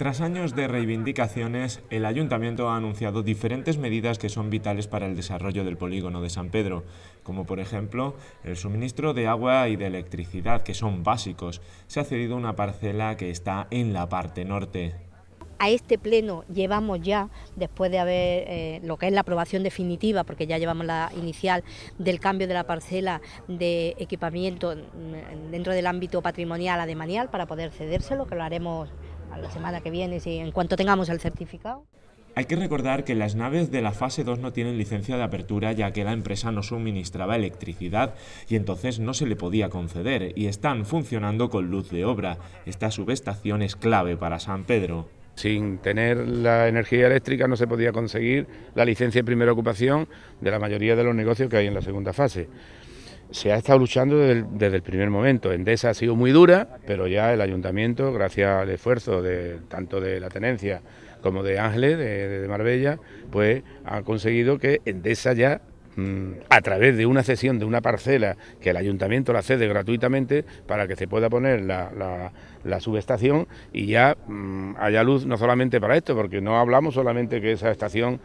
Tras años de reivindicaciones, el ayuntamiento ha anunciado diferentes medidas que son vitales para el desarrollo del polígono de San Pedro, como por ejemplo el suministro de agua y de electricidad, que son básicos. Se ha cedido una parcela que está en la parte norte. A este pleno llevamos ya, después de haber eh, lo que es la aprobación definitiva, porque ya llevamos la inicial del cambio de la parcela de equipamiento mm, dentro del ámbito patrimonial a demanial para poder cedérselo, que lo haremos a la semana que viene, si, en cuanto tengamos el certificado. Hay que recordar que las naves de la fase 2 no tienen licencia de apertura ya que la empresa no suministraba electricidad y entonces no se le podía conceder y están funcionando con luz de obra. Esta subestación es clave para San Pedro. Sin tener la energía eléctrica no se podía conseguir la licencia de primera ocupación de la mayoría de los negocios que hay en la segunda fase se ha estado luchando desde el, primer momento. Endesa ha sido muy dura, pero ya el ayuntamiento, gracias al esfuerzo de, tanto de la tenencia como de Ángeles, de, Marbella, pues ha conseguido que Endesa ya mm, a través de una cesión de una parcela que el ayuntamiento la cede gratuitamente para que se pueda poner la, subestación y ya mm, haya luz no solamente para esto, porque no hablamos solamente que esa estación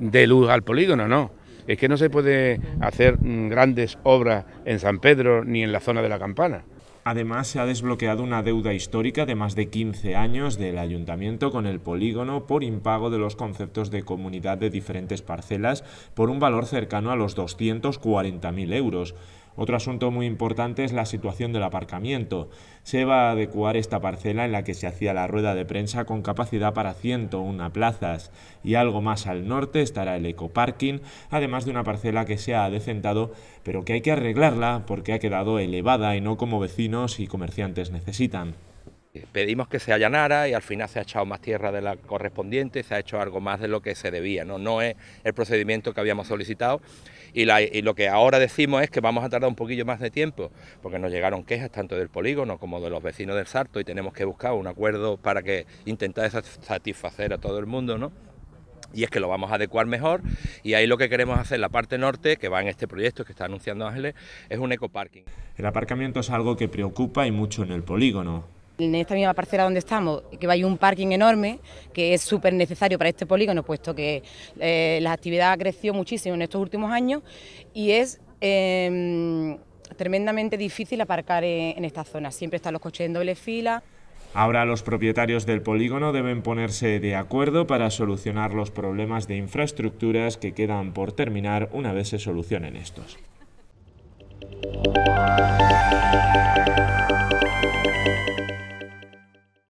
dé luz al polígono, no, es que no se puede hacer mm, grandes obras en San Pedro ni en la zona de la campana. Además, se ha desbloqueado una deuda histórica de más de 15 años del ayuntamiento con el polígono por impago de los conceptos de comunidad de diferentes parcelas por un valor cercano a los 240.000 euros. Otro asunto muy importante es la situación del aparcamiento. Se va a adecuar esta parcela en la que se hacía la rueda de prensa con capacidad para 101 plazas y algo más al norte estará el ecoparking, además de una parcela que se ha adecentado pero que hay que arreglarla porque ha quedado elevada y no como vecinos y comerciantes necesitan. Eh, pedimos que se allanara y al final se ha echado más tierra de la correspondiente, se ha hecho algo más de lo que se debía, no, no es el procedimiento que habíamos solicitado y, lo que ahora decimos es que vamos a tardar un poquillo más de tiempo porque nos llegaron quejas tanto del polígono como de los vecinos del Sarto y tenemos que buscar un acuerdo para que intentar satisfacer a todo el mundo, ¿no? y es que lo vamos a adecuar mejor y ahí lo que queremos hacer la parte norte que va en este proyecto que está anunciando Ángeles es un ecoparking. El aparcamiento es algo que preocupa y mucho en el polígono. En esta misma parcela donde estamos, que hay un parking enorme, que es súper necesario para este polígono, puesto que eh, la actividad ha crecido muchísimo en estos últimos años y es... Em, tremendamente difícil aparcar en, en esta zona, siempre están los coches en doble fila. Ahora los propietarios del polígono deben ponerse de acuerdo para solucionar los problemas de infraestructuras que quedan por terminar una vez se solucionen estos.